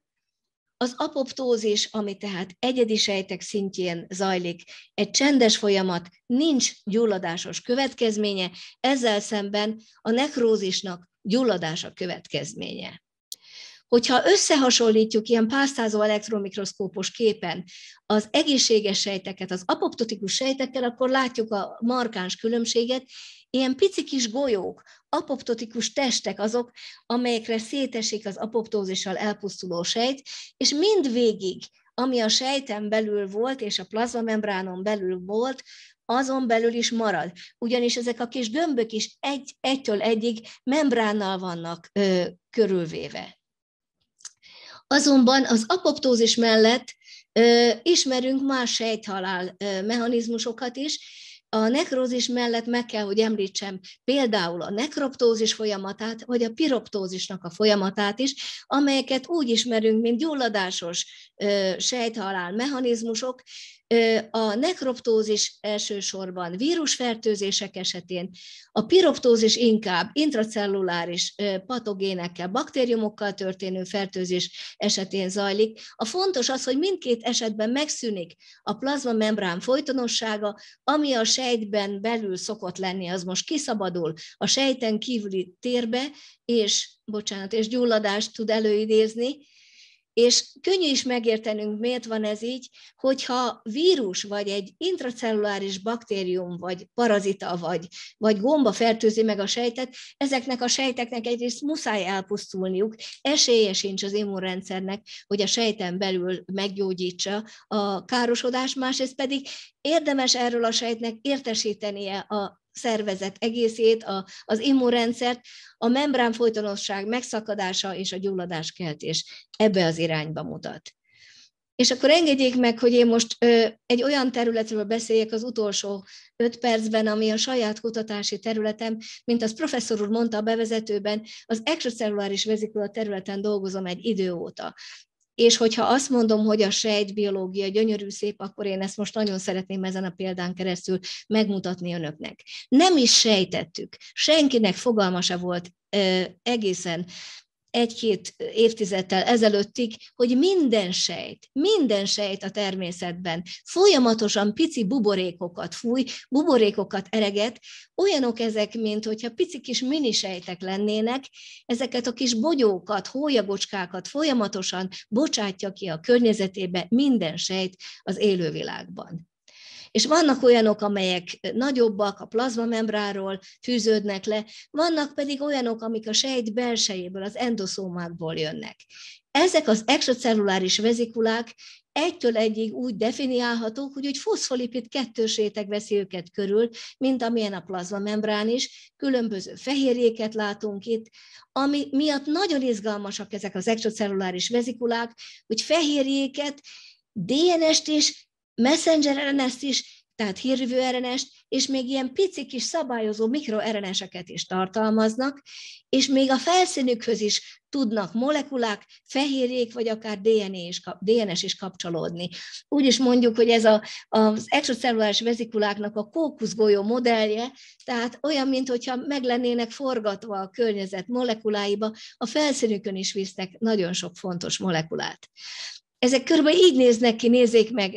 az apoptózis, ami tehát egyedi sejtek szintjén zajlik, egy csendes folyamat, nincs gyulladásos következménye, ezzel szemben a nekrózisnak gyulladás a következménye. Hogyha összehasonlítjuk ilyen pásztázó elektromikroszkópos képen az egészséges sejteket az apoptotikus sejtekkel, akkor látjuk a markáns különbséget, ilyen pici kis golyók, apoptotikus testek azok, amelyekre szétesik az apoptózissal elpusztuló sejt, és mindvégig, ami a sejten belül volt, és a plazmamembránon belül volt, azon belül is marad. Ugyanis ezek a kis gömbök is egy, egytől egyig membránnal vannak ö, körülvéve. Azonban az apoptózis mellett ö, ismerünk más sejthalál ö, mechanizmusokat is, a nekrózis mellett meg kell, hogy említsem például a nekroptózis folyamatát, vagy a piroptózisnak a folyamatát is, amelyeket úgy ismerünk, mint gyulladásos sejthalál mechanizmusok, a nekroptózis elsősorban vírusfertőzések esetén, a piroptózis inkább intracelluláris patogénekkel, baktériumokkal történő fertőzés esetén zajlik. A fontos az, hogy mindkét esetben megszűnik a plazma membrán folytonossága, ami a sejtben belül szokott lenni, az most kiszabadul a sejten kívüli térbe, és bocsánat, és gyulladást tud előidézni, és könnyű is megértenünk, miért van ez így, hogyha vírus, vagy egy intracelluláris baktérium, vagy parazita, vagy, vagy gomba fertőzi meg a sejtet, ezeknek a sejteknek egyrészt muszáj elpusztulniuk, esélye sincs az immunrendszernek, hogy a sejten belül meggyógyítsa a károsodás, másrészt pedig érdemes erről a sejtnek értesítenie a szervezet egészét, a, az immunrendszert, a membrán folytonosság megszakadása és a gyulladáskeltés ebbe az irányba mutat. És akkor engedjék meg, hogy én most ö, egy olyan területről beszéljek az utolsó öt percben, ami a saját kutatási területem, mint az professzor úr mondta a bevezetőben, az extracelluláris vezikula területen dolgozom egy idő óta. És hogyha azt mondom, hogy a sejtbiológia gyönyörű, szép, akkor én ezt most nagyon szeretném ezen a példán keresztül megmutatni önöknek. Nem is sejtettük, senkinek fogalma se volt egészen egy-két évtizedtel ezelőttig, hogy minden sejt, minden sejt a természetben folyamatosan pici buborékokat fúj, buborékokat ereget, olyanok ezek, mint hogyha pici kis sejtek lennének, ezeket a kis bogyókat, hólyagocskákat folyamatosan bocsátja ki a környezetébe minden sejt az élővilágban. És vannak olyanok, amelyek eh, nagyobbak, a plazmamembráról fűződnek le, vannak pedig olyanok, amik a sejt belsejéből, az endoszómákból jönnek. Ezek az extracelluláris vezikulák egytől egyig úgy definiálhatók, hogy egy foszfolipid kettős réteg veszi őket körül, mint amilyen a plazmamembrán is, különböző fehérjéket látunk itt, ami miatt nagyon izgalmasak ezek az extracelluláris vezikulák, hogy fehérjéket, DNS-t és messenger RNS-t is, tehát hírvő rns és még ilyen pici kis szabályozó mikro rns is tartalmaznak, és még a felszínükhöz is tudnak molekulák, fehérjék, vagy akár DNA is, DNS is kapcsolódni. Úgy is mondjuk, hogy ez a, az extracelluláris vezikuláknak a kókuszgolyó modellje, tehát olyan, mintha meg lennének forgatva a környezet molekuláiba, a felszínükön is visznek nagyon sok fontos molekulát. Ezek körülbelül így néznek ki, nézzék meg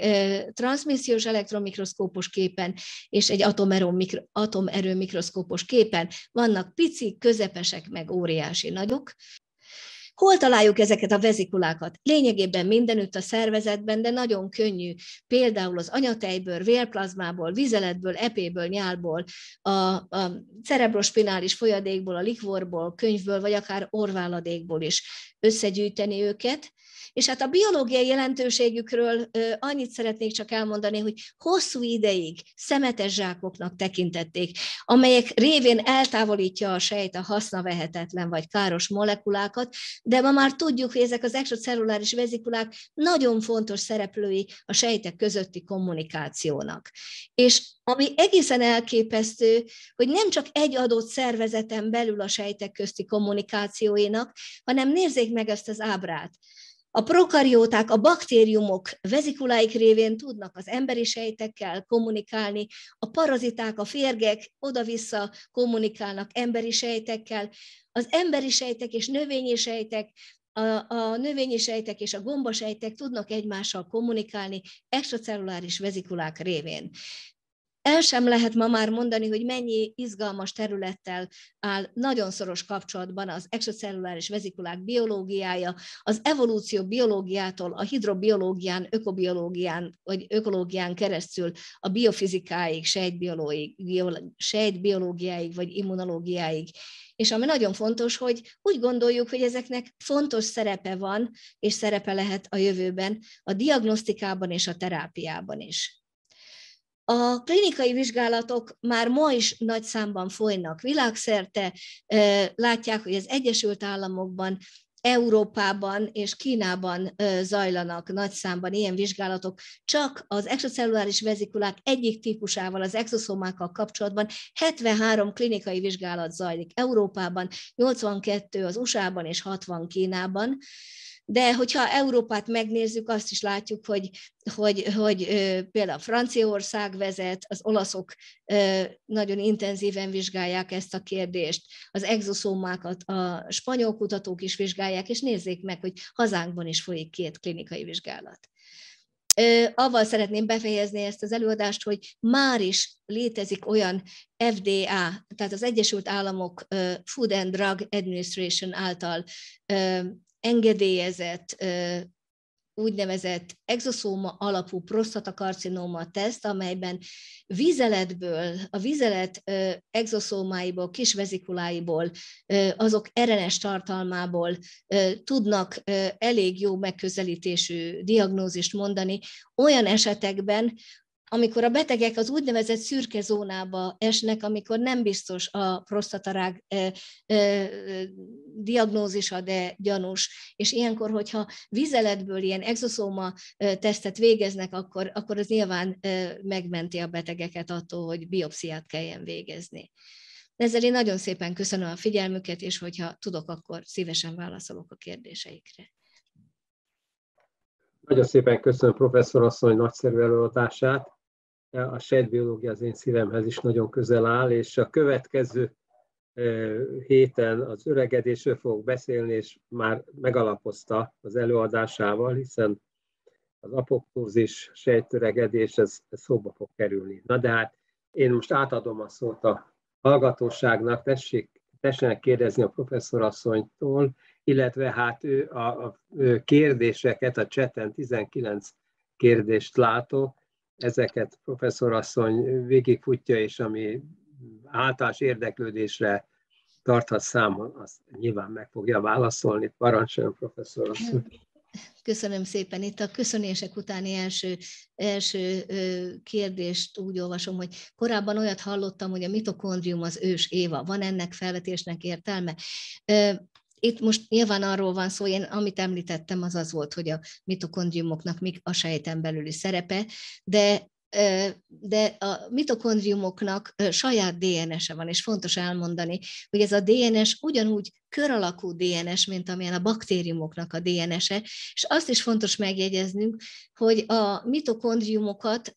transmissziós elektromikroszkópos képen, és egy mikro, atomerő mikroszkópos képen. Vannak pici, közepesek, meg óriási nagyok, Hol találjuk ezeket a vezikulákat? Lényegében mindenütt a szervezetben, de nagyon könnyű. Például az anyatejből, vérplazmából, vizeletből, epéből, nyálból, a, a cerebrospinális folyadékból, a likvorból, könyvből, vagy akár orváladékból is összegyűjteni őket. És hát a biológiai jelentőségükről annyit szeretnék csak elmondani, hogy hosszú ideig szemetes zsákoknak tekintették, amelyek révén eltávolítja a sejt a hasznavehetetlen vagy káros molekulákat, de ma már tudjuk, hogy ezek az extracelluláris vezikulák nagyon fontos szereplői a sejtek közötti kommunikációnak. És ami egészen elképesztő, hogy nem csak egy adott szervezeten belül a sejtek közti kommunikációinak, hanem nézzék meg ezt az ábrát. A prokarióták, a baktériumok vezikuláik révén tudnak az emberi sejtekkel kommunikálni, a paraziták, a férgek oda-vissza kommunikálnak emberi sejtekkel, az emberi sejtek és növényi sejtek, a, a növényi sejtek és a gombasejtek tudnak egymással kommunikálni extracelluláris vezikulák révén el sem lehet ma már mondani, hogy mennyi izgalmas területtel áll nagyon szoros kapcsolatban az exocelluláris vezikulák biológiája, az evolúció biológiától a hidrobiológián, ökobiológián vagy ökológián keresztül a biofizikáig, sejtbiológiáig vagy immunológiáig. És ami nagyon fontos, hogy úgy gondoljuk, hogy ezeknek fontos szerepe van, és szerepe lehet a jövőben, a diagnosztikában és a terápiában is. A klinikai vizsgálatok már ma is nagy számban folynak világszerte. Látják, hogy az Egyesült Államokban Európában és Kínában zajlanak nagy számban ilyen vizsgálatok, csak az extracelluláris vezikulák egyik típusával, az exoszomákkal kapcsolatban 73 klinikai vizsgálat zajlik Európában, 82 az USA-ban és 60 Kínában de hogyha Európát megnézzük, azt is látjuk, hogy, hogy, hogy például Franciaország vezet, az olaszok nagyon intenzíven vizsgálják ezt a kérdést, az exoszómákat a spanyol kutatók is vizsgálják, és nézzék meg, hogy hazánkban is folyik két klinikai vizsgálat. Aval szeretném befejezni ezt az előadást, hogy már is létezik olyan FDA, tehát az Egyesült Államok Food and Drug Administration által engedélyezett úgynevezett exoszóma alapú prostatakarcinóma teszt, amelyben vizeletből, a vizelet exoszómáiból, vezikuláiból, azok RNS tartalmából tudnak elég jó megközelítésű diagnózist mondani olyan esetekben, amikor a betegek az úgynevezett szürke zónába esnek, amikor nem biztos a prostatarák e, e, diagnózisa, de gyanús. És ilyenkor, hogyha vizeletből ilyen exoszóma tesztet végeznek, akkor, akkor az nyilván e, megmenti a betegeket attól, hogy biopsziát kelljen végezni. Ezzel én nagyon szépen köszönöm a figyelmüket, és hogyha tudok, akkor szívesen válaszolok a kérdéseikre. Nagyon szépen köszönöm professzor asszony nagyszerű előadását a sejtbiológia az én szívemhez is nagyon közel áll, és a következő héten az öregedésről fogok beszélni, és már megalapozta az előadásával, hiszen az apoptózis, sejtöregedés, ez, ez szóba fog kerülni. Na de hát én most átadom a szót a hallgatóságnak, tessék, tessenek kérdezni a professzorasszonytól, illetve hát ő a, a kérdéseket, a cseten 19 kérdést látok, ezeket professzorasszony végigfutja, és ami általános érdeklődésre tarthat számon, az nyilván meg fogja válaszolni. Parancsoljon, professzor asszony. Köszönöm szépen. Itt a köszönések utáni első, első kérdést úgy olvasom, hogy korábban olyat hallottam, hogy a mitokondrium az ős éva. Van ennek felvetésnek értelme? itt most nyilván arról van szó, én amit említettem, az az volt, hogy a mitokondriumoknak még a sejten belüli szerepe, de de a mitokondriumoknak saját DNS-e van, és fontos elmondani, hogy ez a DNS ugyanúgy kör alakú DNS, mint amilyen a baktériumoknak a DNS-e, és azt is fontos megjegyeznünk, hogy a mitokondriumokat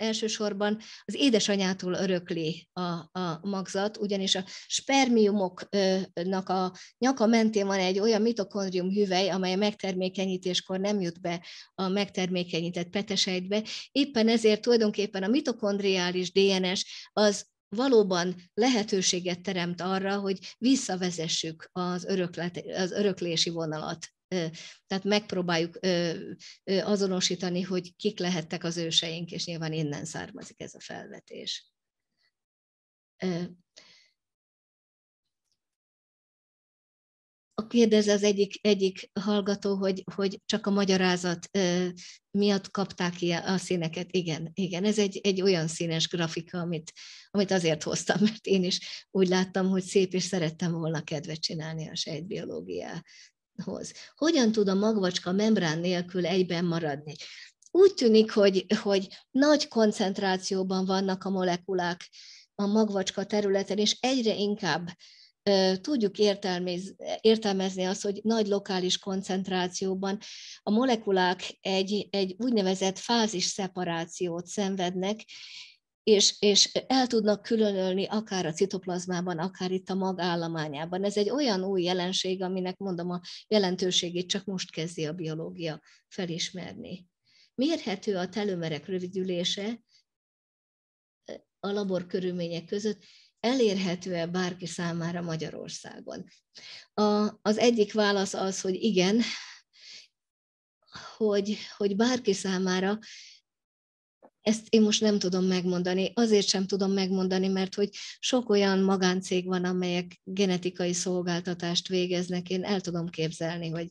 elsősorban az édesanyától örökli a, a magzat, ugyanis a spermiumoknak a nyaka mentén van egy olyan mitokondrium hüvely, amely a megtermékenyítéskor nem jut be a megtermékenyített petesejtbe. Éppen ezért tulajdonképpen a mitokondriális DNS az valóban lehetőséget teremt arra, hogy visszavezessük az, öröklet, az öröklési vonalat tehát megpróbáljuk azonosítani, hogy kik lehettek az őseink, és nyilván innen származik ez a felvetés. kérdez az egyik, egyik hallgató, hogy, hogy csak a magyarázat miatt kapták ki a színeket. Igen, igen, ez egy, egy olyan színes grafika, amit, amit azért hoztam, mert én is úgy láttam, hogy szép, és szerettem volna kedvet csinálni a sejtbiológiát hoz. Hogyan tud a magvacska membrán nélkül egyben maradni? Úgy tűnik, hogy, hogy nagy koncentrációban vannak a molekulák a magvacska területen, és egyre inkább tudjuk értelmez, értelmezni azt, hogy nagy lokális koncentrációban a molekulák egy, egy úgynevezett fázis szeparációt szenvednek, és, és el tudnak különölni akár a citoplazmában, akár itt a magállományában. Ez egy olyan új jelenség, aminek mondom a jelentőségét csak most kezdi a biológia felismerni. Mérhető a telömerek rövidülése a labor körülmények között, elérhető-e bárki számára Magyarországon? A, az egyik válasz az, hogy igen, hogy, hogy bárki számára ezt én most nem tudom megmondani. Azért sem tudom megmondani, mert hogy sok olyan magáncég van, amelyek genetikai szolgáltatást végeznek. Én el tudom képzelni, hogy,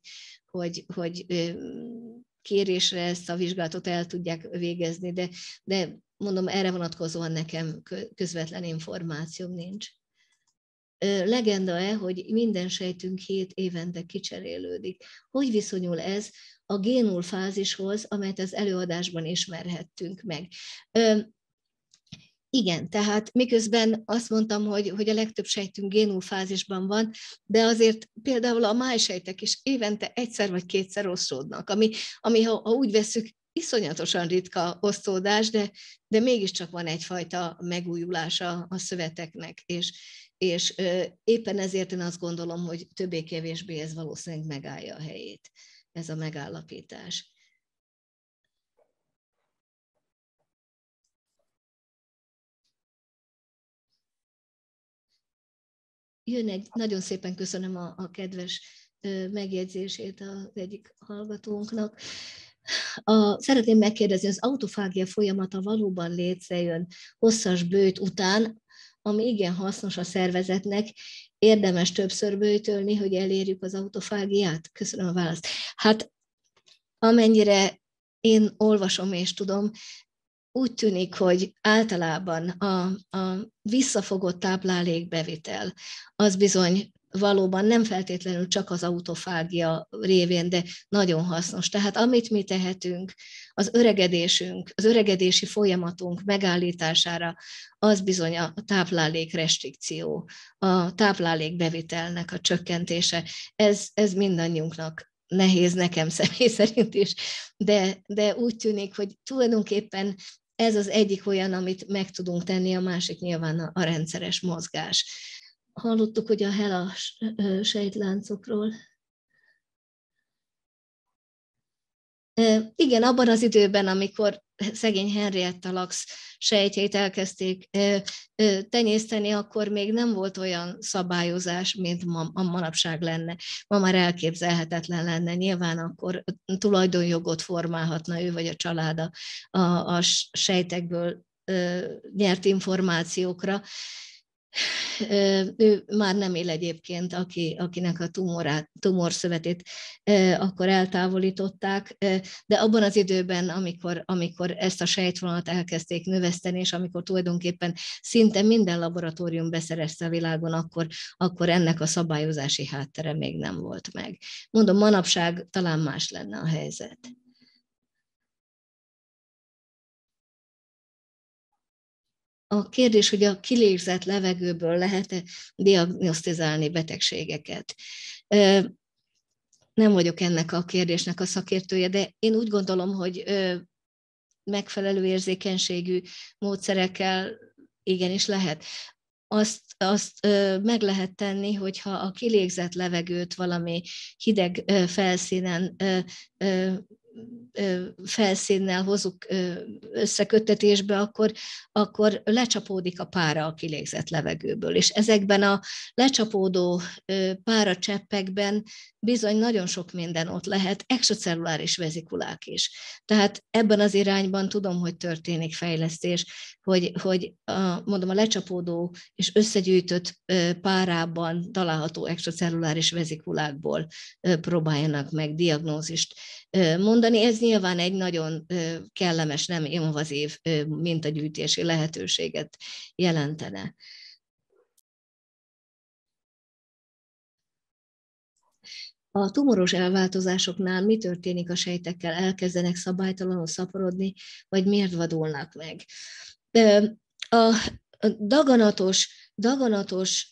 hogy, hogy kérésre ezt a vizsgálatot el tudják végezni, de, de mondom, erre vonatkozóan nekem közvetlen információm nincs legenda-e, hogy minden sejtünk hét évente kicserélődik. Hogy viszonyul ez a génul fázishoz, amelyet az előadásban ismerhettünk meg? Igen, tehát miközben azt mondtam, hogy, hogy a legtöbb sejtünk fázisban van, de azért például a máj sejtek is évente egyszer vagy kétszer osztódnak, ami, ami ha, ha úgy veszük, iszonyatosan ritka osztódás, de, de mégiscsak van egyfajta megújulása a szöveteknek, és, és éppen ezért én azt gondolom, hogy többé-kevésbé ez valószínűleg megállja a helyét, ez a megállapítás. Jön egy, nagyon szépen köszönöm a, a kedves megjegyzését az egyik hallgatónknak. A, szeretném megkérdezni, az autofágia folyamata valóban létrejön hosszas bőt után, ami igen hasznos a szervezetnek, érdemes többször bőtölni, hogy elérjük az autofágiát? Köszönöm a választ. Hát amennyire én olvasom és tudom, úgy tűnik, hogy általában a, a visszafogott táplálékbevitel az bizony valóban nem feltétlenül csak az autofágia révén, de nagyon hasznos. Tehát amit mi tehetünk, az öregedésünk, az öregedési folyamatunk megállítására, az bizony a táplálék restrikció, a táplálék bevitelnek a csökkentése. Ez, ez mindannyiunknak nehéz, nekem személy szerint is, de, de úgy tűnik, hogy tulajdonképpen ez az egyik olyan, amit meg tudunk tenni, a másik nyilván a, a rendszeres mozgás hallottuk hogy a hela sejtláncokról. Igen, abban az időben, amikor szegény Henrietta Lacks sejtjeit elkezdték tenyészteni, akkor még nem volt olyan szabályozás, mint ma, a manapság lenne. Ma már elképzelhetetlen lenne. Nyilván akkor tulajdonjogot formálhatna ő vagy a családa a, a sejtekből nyert információkra, ő már nem él egyébként, aki, akinek a tumorát, tumorszövetét akkor eltávolították, de abban az időben, amikor, amikor ezt a sejtvonalat elkezdték növeszteni, és amikor tulajdonképpen szinte minden laboratórium beszerezte a világon, akkor, akkor ennek a szabályozási háttere még nem volt meg. Mondom, manapság talán más lenne a helyzet. a kérdés, hogy a kilégzett levegőből lehet-e diagnosztizálni betegségeket. Nem vagyok ennek a kérdésnek a szakértője, de én úgy gondolom, hogy megfelelő érzékenységű módszerekkel igenis lehet. Azt, azt meg lehet tenni, hogyha a kilégzett levegőt valami hideg felszínen felszínnel hozuk összeköttetésbe, akkor, akkor lecsapódik a pára a kilégzett levegőből. És ezekben a lecsapódó pára cseppekben bizony nagyon sok minden ott lehet, extracelluláris vezikulák is. Tehát ebben az irányban tudom, hogy történik fejlesztés, hogy, hogy a, mondom, a lecsapódó és összegyűjtött párában található extracelluláris vezikulákból próbáljanak meg diagnózist mondani. Ez nyilván egy nagyon kellemes, nem invazív mintagyűjtési lehetőséget jelentene. A tumoros elváltozásoknál mi történik a sejtekkel? Elkezdenek szabálytalanul szaporodni, vagy miért vadulnak meg? A daganatos, daganatos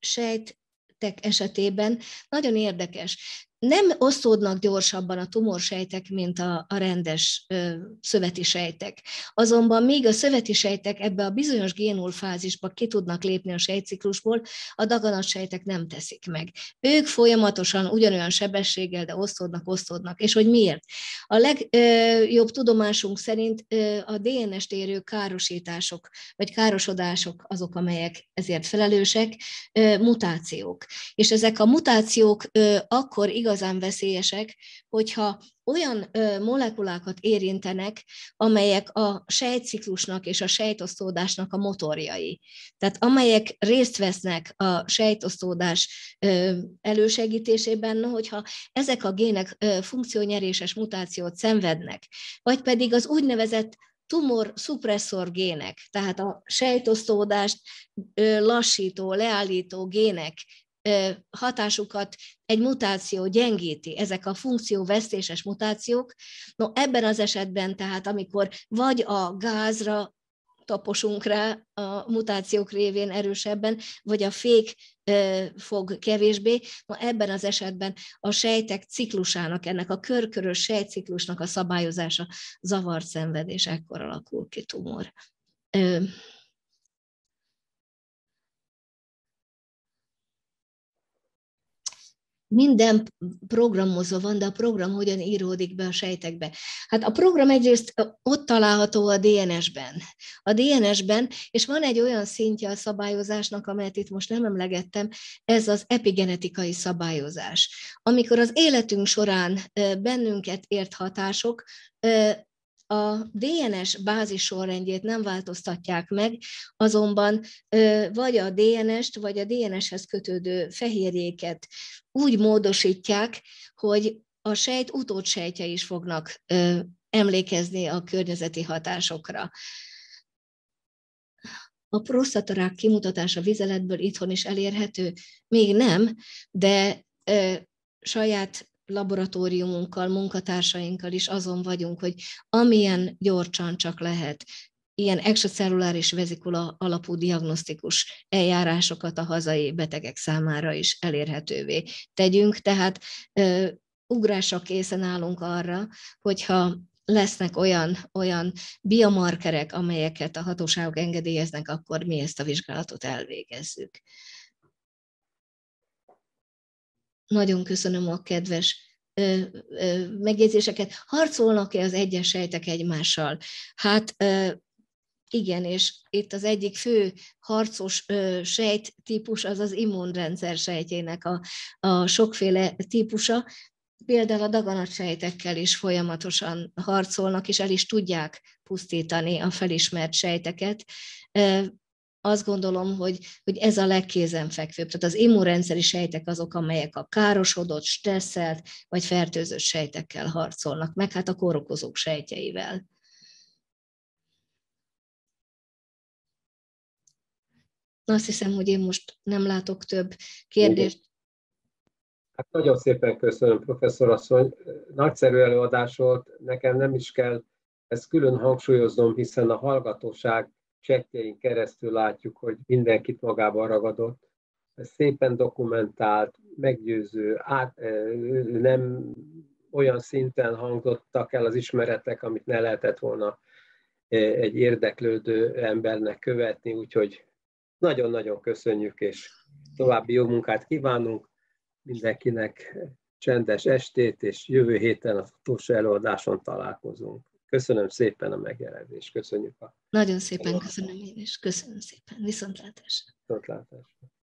sejtek esetében nagyon érdekes nem oszódnak gyorsabban a tumorsejtek, mint a, a rendes ö, szöveti sejtek. Azonban még a szöveti sejtek ebbe a bizonyos génulfázisba ki tudnak lépni a sejtciklusból, a daganatsejtek nem teszik meg. Ők folyamatosan ugyanolyan sebességgel, de oszódnak, oszódnak. És hogy miért? A legjobb tudomásunk szerint ö, a DNS-t érő károsítások, vagy károsodások azok, amelyek ezért felelősek, ö, mutációk. És ezek a mutációk ö, akkor igaz igazán veszélyesek, hogyha olyan molekulákat érintenek, amelyek a sejtciklusnak és a sejtosztódásnak a motorjai. Tehát amelyek részt vesznek a sejtosztódás elősegítésében, hogyha ezek a gének ö, funkciónyeréses mutációt szenvednek, vagy pedig az úgynevezett tumor szupresszor gének, tehát a sejtosztódást lassító, leállító gének hatásukat egy mutáció gyengíti, ezek a funkcióvesztéses mutációk. No, ebben az esetben tehát, amikor vagy a gázra taposunk rá a mutációk révén erősebben, vagy a fék fog kevésbé. no ebben az esetben a sejtek ciklusának, ennek a körkörös sejtciklusnak a szabályozása zavart szenvedés, ekkor alakul ki tumor. minden programozó van, de a program hogyan íródik be a sejtekbe? Hát a program egyrészt ott található a DNS-ben. A DNS-ben, és van egy olyan szintje a szabályozásnak, amelyet itt most nem emlegettem, ez az epigenetikai szabályozás. Amikor az életünk során bennünket ért hatások, a DNS bázis sorrendjét nem változtatják meg, azonban vagy a DNS-t, vagy a DNS-hez kötődő fehérjéket úgy módosítják, hogy a sejt utódsejtje is fognak emlékezni a környezeti hatásokra. A prostatarák kimutatása vizeletből itthon is elérhető? Még nem, de saját laboratóriumunkkal, munkatársainkkal is azon vagyunk, hogy amilyen gyorsan csak lehet, ilyen extracelluláris vezikula alapú diagnosztikus eljárásokat a hazai betegek számára is elérhetővé tegyünk. Tehát ö, ugrásra készen állunk arra, hogyha lesznek olyan, olyan biomarkerek, amelyeket a hatóságok engedélyeznek, akkor mi ezt a vizsgálatot elvégezzük nagyon köszönöm a kedves megjegyzéseket. Harcolnak-e az egyes sejtek egymással? Hát igen, és itt az egyik fő harcos típus az az immunrendszer sejtjének a, a sokféle típusa. Például a daganatsejtekkel is folyamatosan harcolnak, és el is tudják pusztítani a felismert sejteket azt gondolom, hogy, hogy ez a legkézenfekvőbb. Tehát az immunrendszeri sejtek azok, amelyek a károsodott, stresszelt vagy fertőzött sejtekkel harcolnak, meg hát a korokozók sejtjeivel. Azt hiszem, hogy én most nem látok több kérdést. Hát nagyon szépen köszönöm, professzor asszony. Nagyszerű előadás volt, nekem nem is kell ezt külön hangsúlyoznom, hiszen a hallgatóság csetjein keresztül látjuk, hogy mindenkit magában ragadott. Ez szépen dokumentált, meggyőző, át, nem olyan szinten hangzottak el az ismeretek, amit ne lehetett volna egy érdeklődő embernek követni, úgyhogy nagyon-nagyon köszönjük, és további jó munkát kívánunk mindenkinek csendes estét, és jövő héten a utolsó előadáson találkozunk. Köszönöm szépen a megjelenést, köszönjük a... Nagyon szépen a köszönöm én is, köszönöm szépen, viszontlátásra. Viszontlátásra.